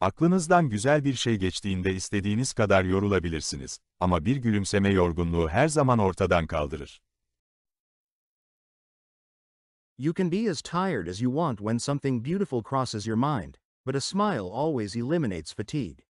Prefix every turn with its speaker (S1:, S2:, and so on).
S1: Aklınızdan güzel bir şey geçtiğinde istediğiniz kadar yorulabilirsiniz ama bir gülümseme yorgunluğu her zaman ortadan kaldırır.
S2: You can be as tired as you want when something beautiful crosses your mind, but a smile always eliminates fatigue.